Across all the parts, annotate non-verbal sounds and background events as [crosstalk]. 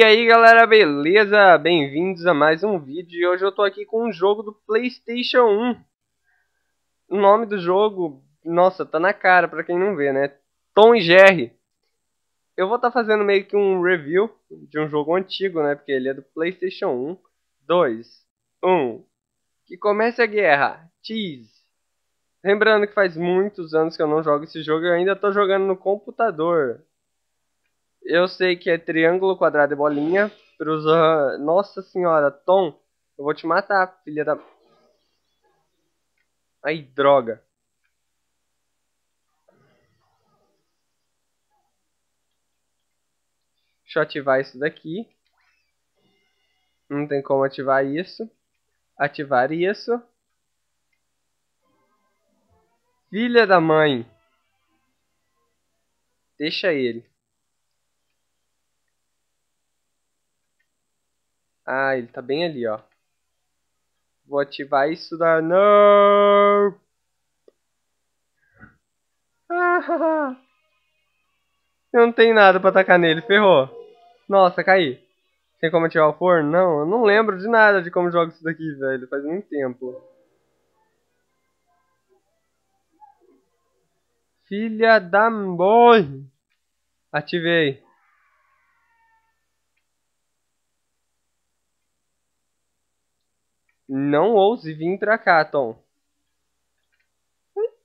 E aí galera, beleza? Bem-vindos a mais um vídeo e hoje eu tô aqui com um jogo do Playstation 1 O nome do jogo, nossa, tá na cara pra quem não vê, né? Tom e Jerry Eu vou estar tá fazendo meio que um review de um jogo antigo, né? Porque ele é do Playstation 1 2, 1 Que comece a guerra, cheese Lembrando que faz muitos anos que eu não jogo esse jogo e ainda tô jogando no computador eu sei que é triângulo, quadrado e bolinha. Cruza. Nossa senhora, Tom, eu vou te matar, filha da. Ai, droga. Deixa eu ativar isso daqui. Não tem como ativar isso. Ativar isso. Filha da mãe. Deixa ele. Ah, ele tá bem ali, ó. Vou ativar isso da... Não! Ah, [laughs] eu não tenho nada pra atacar nele, ferrou. Nossa, caí. Tem como ativar o forno? Não, eu não lembro de nada de como jogo isso daqui, velho. Faz muito tempo. Filha da mãe! Ativei. Não ouse vir pra cá, Tom.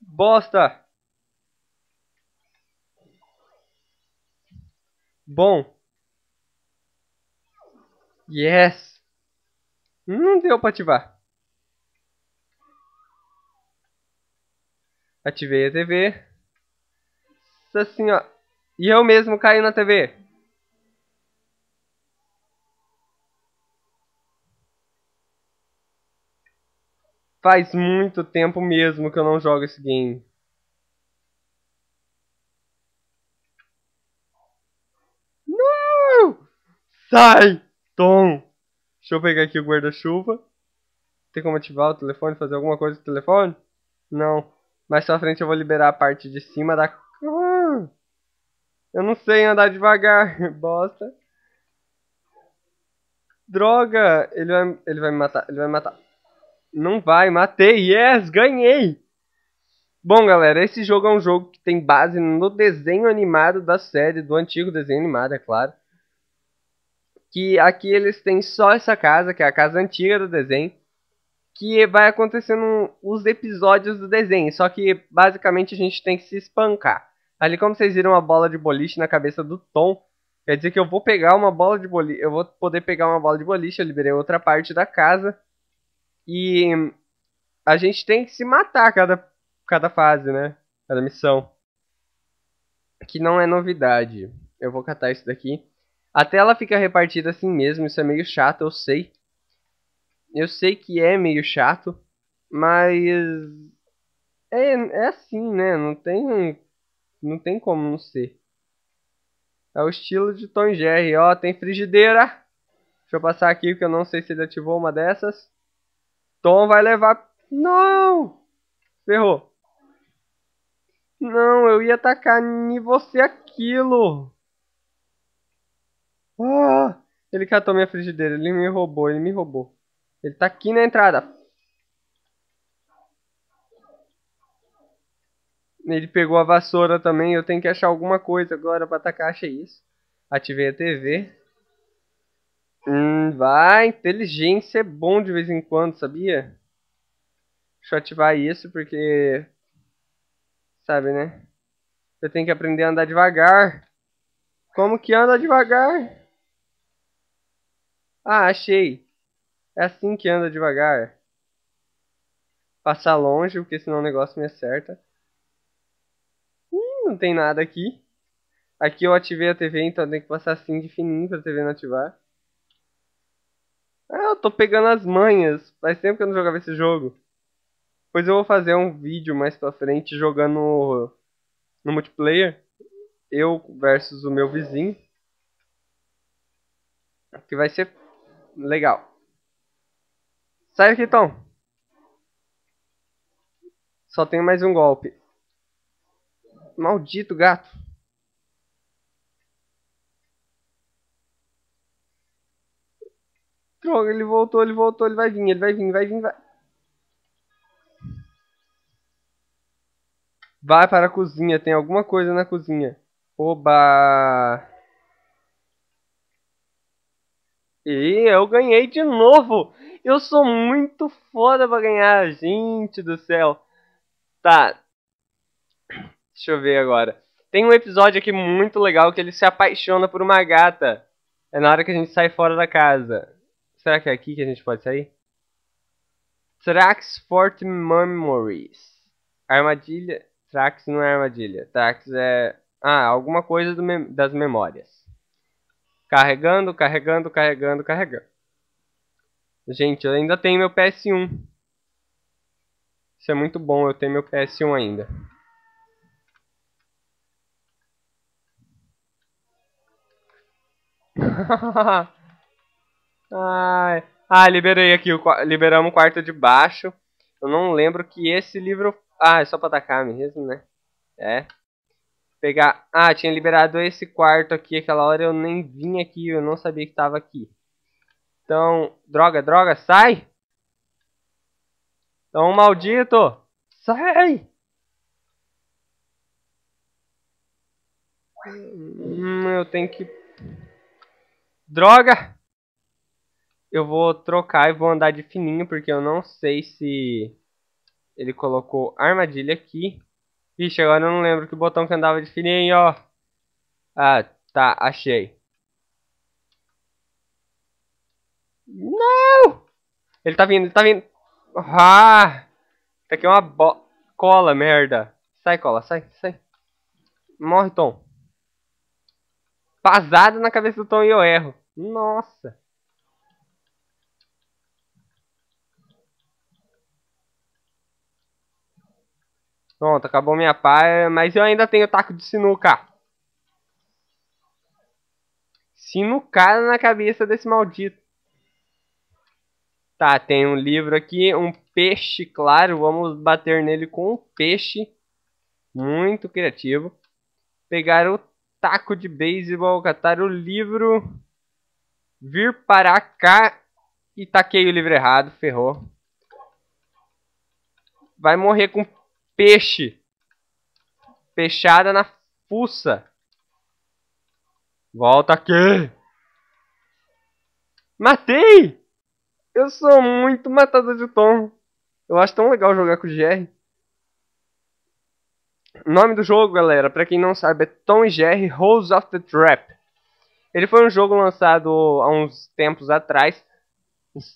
Bosta! Bom. Yes! Não deu pra ativar. Ativei a TV. Nossa senhora. E eu mesmo caí na TV. Faz muito tempo mesmo que eu não jogo esse game. Não! Sai! Tom! Deixa eu pegar aqui o guarda-chuva. Tem como ativar o telefone, fazer alguma coisa com o telefone? Não. Mais pra frente eu vou liberar a parte de cima da... Eu não sei andar devagar, [laughs] bosta. Droga! Ele vai, ele vai me matar, ele vai me matar. Não vai, matei. Yes, ganhei. Bom, galera, esse jogo é um jogo que tem base no desenho animado da série, do antigo desenho animado, é claro. Que aqui eles têm só essa casa, que é a casa antiga do desenho, que vai acontecendo os episódios do desenho, só que basicamente a gente tem que se espancar. Ali como vocês viram uma bola de boliche na cabeça do Tom, quer dizer que eu vou pegar uma bola de boliche, eu vou poder pegar uma bola de boliche, eu liberei outra parte da casa e a gente tem que se matar cada, cada fase, né? Cada missão. Que não é novidade. Eu vou catar isso daqui. A tela fica repartida assim mesmo, isso é meio chato, eu sei. Eu sei que é meio chato, mas é, é assim, né? Não tem não tem como não ser. É o estilo de Tom Jerry, ó, tem frigideira. Deixa eu passar aqui porque eu não sei se ele ativou uma dessas. Tom vai levar. Não! Ferrou. Não, eu ia atacar em você aquilo. Ah, ele catou minha frigideira. Ele me roubou, ele me roubou. Ele tá aqui na entrada. Ele pegou a vassoura também. Eu tenho que achar alguma coisa agora pra atacar. Achei isso. Ativei a TV. Hum, vai, inteligência é bom de vez em quando, sabia? Deixa eu ativar isso porque. Sabe, né? Eu tenho que aprender a andar devagar. Como que anda devagar? Ah, achei. É assim que anda devagar. Passar longe, porque senão o negócio me acerta. É hum, não tem nada aqui. Aqui eu ativei a TV, então eu tenho que passar assim de fininho pra TV não ativar. Ah, eu tô pegando as manhas. Faz tempo que eu não jogava esse jogo. Pois eu vou fazer um vídeo mais pra frente jogando no, multiplayer. Eu versus o meu vizinho. Que vai ser legal. Sai aqui, Tom. Só tenho mais um golpe. Maldito gato. Droga, ele voltou, ele voltou, ele vai vir, ele vai vir, vai vir, vai. Vai para a cozinha, tem alguma coisa na cozinha. Oba! E eu ganhei de novo! Eu sou muito foda pra ganhar, gente do céu! Tá. Deixa eu ver agora. Tem um episódio aqui muito legal que ele se apaixona por uma gata. É na hora que a gente sai fora da casa. Será que é aqui que a gente pode sair? Trax Fort Memories. Armadilha. Trax não é armadilha. Trax é. Ah, alguma coisa das memórias. Carregando, carregando, carregando, carregando. Gente, eu ainda tenho meu PS1. Isso é muito bom, eu tenho meu PS1 ainda. Hahaha. [laughs] Ai. Ah, liberei aqui, liberamos o quarto de baixo. Eu não lembro que esse livro... Ah, é só pra atacar mesmo, né? É. Pegar... Ah, tinha liberado esse quarto aqui. Aquela hora eu nem vim aqui, eu não sabia que tava aqui. Então, droga, droga, sai! Então, maldito! Sai! Hum, eu tenho que... Droga! eu vou trocar e vou andar de fininho, porque eu não sei se ele colocou armadilha aqui. Ixi, agora eu não lembro que botão que andava de fininho, ó. Ah, tá, achei. Não! Ele tá vindo, ele tá vindo. Ah! Tá aqui uma bo... Cola, merda. Sai, cola, sai, sai. Morre, Tom. Pasada na cabeça do Tom e eu erro. Nossa. Pronto, acabou minha paia, mas eu ainda tenho taco de sinuca. Sinuca na cabeça desse maldito. Tá, tem um livro aqui, um peixe, claro. Vamos bater nele com um peixe. Muito criativo. Pegar o taco de beisebol, catar o livro. Vir para cá e taquei o livro errado, ferrou. Vai morrer com Peixe. Peixada na fuça. Volta aqui. Matei! Eu sou muito matador de tom. Eu acho tão legal jogar com o GR. O nome do jogo, galera, para quem não sabe, é Tom e Jerry Rose of the Trap. Ele foi um jogo lançado há uns tempos atrás,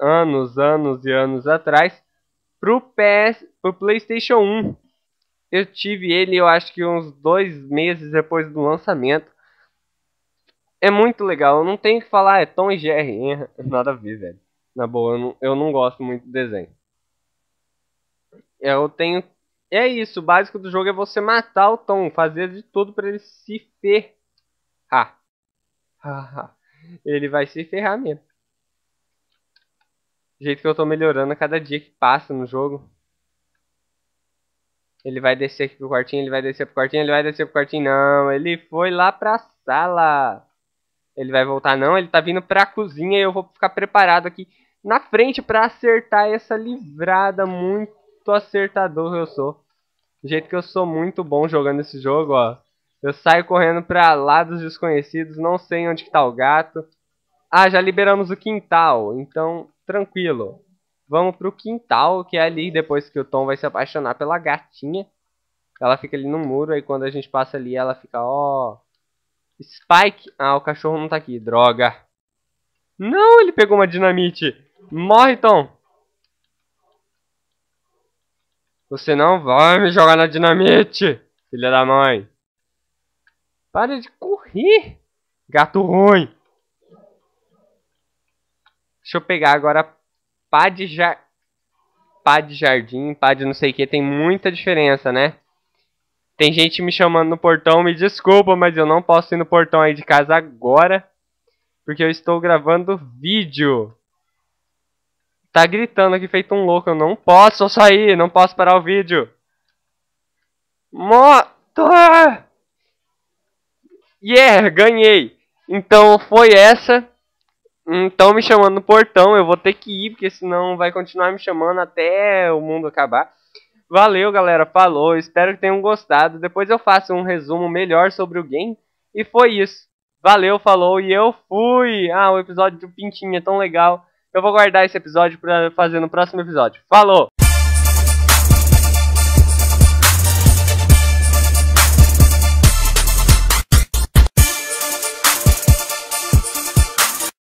anos, anos e anos atrás, pro PS, pro PlayStation 1. Eu tive ele, eu acho que uns dois meses depois do lançamento. É muito legal, eu não tenho que falar, é Tom e Jerry. [laughs] Nada a ver, velho. Na boa, eu não, eu não gosto muito do desenho. Eu tenho. É isso, o básico do jogo é você matar o Tom, fazer de tudo para ele se ferrar. [laughs] ele vai se ferrar mesmo. Do jeito que eu tô melhorando a cada dia que passa no jogo. Ele vai descer aqui pro quartinho, ele vai descer pro quartinho, ele vai descer pro quartinho. Não, ele foi lá pra sala. Ele vai voltar, não, ele tá vindo pra cozinha e eu vou ficar preparado aqui na frente pra acertar essa livrada. Muito acertador eu sou. Do jeito que eu sou muito bom jogando esse jogo, ó. Eu saio correndo pra lá dos desconhecidos, não sei onde que tá o gato. Ah, já liberamos o quintal, então tranquilo. Vamos pro quintal, que é ali depois que o Tom vai se apaixonar pela gatinha. Ela fica ali no muro, aí quando a gente passa ali, ela fica, ó. Oh, Spike! Ah, o cachorro não tá aqui, droga! Não, ele pegou uma dinamite! Morre, Tom! Você não vai me jogar na dinamite, filha da mãe! Para de correr, gato ruim! Deixa eu pegar agora pá de, ja... pá de jardim, pá de não sei o que, tem muita diferença, né? Tem gente me chamando no portão, me desculpa, mas eu não posso ir no portão aí de casa agora, porque eu estou gravando vídeo. Tá gritando aqui feito um louco, eu não posso sair, não posso parar o vídeo. Moto, Yeah, ganhei! Então foi essa. Então me chamando no portão, eu vou ter que ir, porque senão vai continuar me chamando até o mundo acabar. Valeu, galera, falou, espero que tenham gostado. Depois eu faço um resumo melhor sobre o game. E foi isso. Valeu, falou e eu fui! Ah, o episódio do Pintinho é tão legal. Eu vou guardar esse episódio para fazer no próximo episódio. Falou!